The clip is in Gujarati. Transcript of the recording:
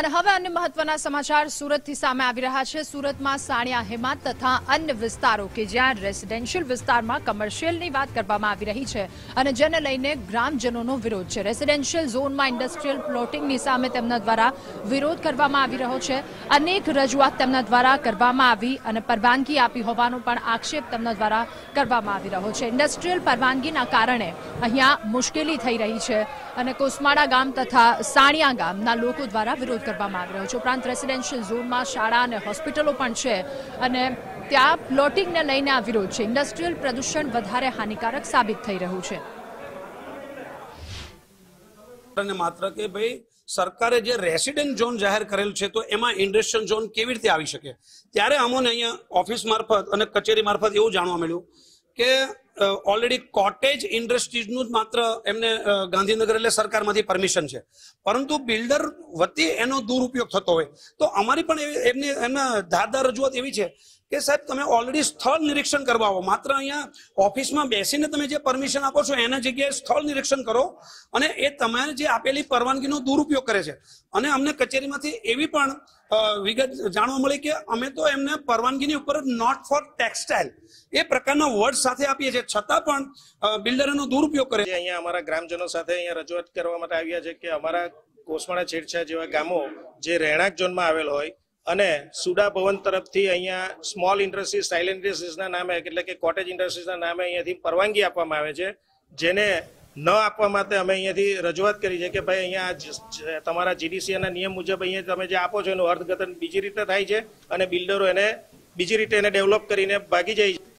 અને હવે અન્ય મહત્વના સમાચાર સુરતથી સામે આવી રહ્યા છે સુરતમાં સાણિયા હેમા તથા અન્ય વિસ્તારો કે જ્યાં રેસિડેન્શિયલ વિસ્તારમાં કમર્શિયલની વાત કરવામાં આવી રહી છે અને જેને લઈને ગ્રામજનોનો વિરોધ છે રેસિડેન્શિયલ ઝોનમાં ઇન્ડસ્ટ્રીયલ પ્લોટિંગની સામે તેમના દ્વારા વિરોધ કરવામાં આવી રહ્યો છે અનેક રજૂઆત તેમના દ્વારા કરવામાં આવી અને પરવાનગી આપી હોવાનો પણ આક્ષેપ તેમના દ્વારા કરવામાં આવી રહ્યો છે ઇન્ડસ્ટ્રીયલ પરવાનગીના કારણે અહીંયા મુશ્કેલી થઈ રહી છે અને કોસમાડા ગામ તથા સાણિયા ગામના લોકો દ્વારા વિરોધ કરવામાં આવી રહ્યો છે ઉપરાંત રેસિડેન્શિયલ ઝોનમાં શાળા અને હોસ્પિટલો પણ છે અને ત્યાં પ્લોટિંગને લઈને આ વિરોધ છે ઇન્ડસ્ટ્રીયલ પ્રદૂષણ વધારે હાનિકારક સાબિત થઈ રહ્યું છે અને માત્ર કે ભાઈ સરકારે જે રેસિડેન્ટ ઝોન જાહેર કરેલ છે તો એમાં ઇન્ડસ્ટ્રીયલ ઝોન કેવી રીતે આવી શકે ત્યારે અમોને અહીંયા ઓફિસ મારફત અને કચેરી મારફત એવું જાણવા મળ્યું કે ઓલરેડી કોટેજ ઇન્ડસ્ટ્રીઝનું જ માત્ર એમને ગાંધીનગર એટલે સરકારમાંથી પરમિશન છે પરંતુ બિલ્ડર વતી એનો દુરુપયોગ થતો હોય તો અમારી પણ એમની એમના ધારદાર રજૂઆત એવી છે કે સાહેબ તમે ઓલરેડી સ્થળ નિરીક્ષણ કરવા આવો માત્ર અહીંયા ઓફિસમાં બેસીને તમે જે પરમિશન આપો છો એના જગ્યાએ સ્થળ નિરીક્ષણ કરો અને એ તમારે જે આપેલી પરવાનગીનો દુરુપયોગ કરે છે અને અમને કચેરીમાંથી એવી પણ વિગત જાણવા મળી કે અમે તો એમને પરવાનગીની ઉપર નોટ ફોર ટેક્સટાઇલ એ પ્રકારના વર્ડ સાથે આપીએ છીએ છતાં પણ બિલ્ડરનો દુરુપયોગ કરે છે અહીંયા અમારા ગ્રામજનો સાથે અહીંયા રજૂઆત કરવા માટે આવ્યા છે કે અમારા કોસમાળા છેડછા જેવા ગામો જે રહેણાંક ઝોનમાં આવેલ હોય અને સુડા ભવન તરફથી અહીંયા સ્મોલ ઇન્ડસ્ટ્રીઝ સાયલન્ટ ઇન્ડસ્ટ્રીઝના નામે એટલે કે કોટેજ ઇન્ડસ્ટ્રીઝના નામે અહીંયાથી પરવાનગી આપવામાં આવે છે જેને ન આપવા માટે અમે અહીંયાથી રજૂઆત કરી છે કે ભાઈ અહીંયા તમારા જીડીસીના નિયમ મુજબ અહીંયા તમે જે આપો છો એનું અર્થઘટન બીજી રીતે થાય છે અને બિલ્ડરો એને બીજી રીતે એને ડેવલપ કરીને ભાગી જાય છે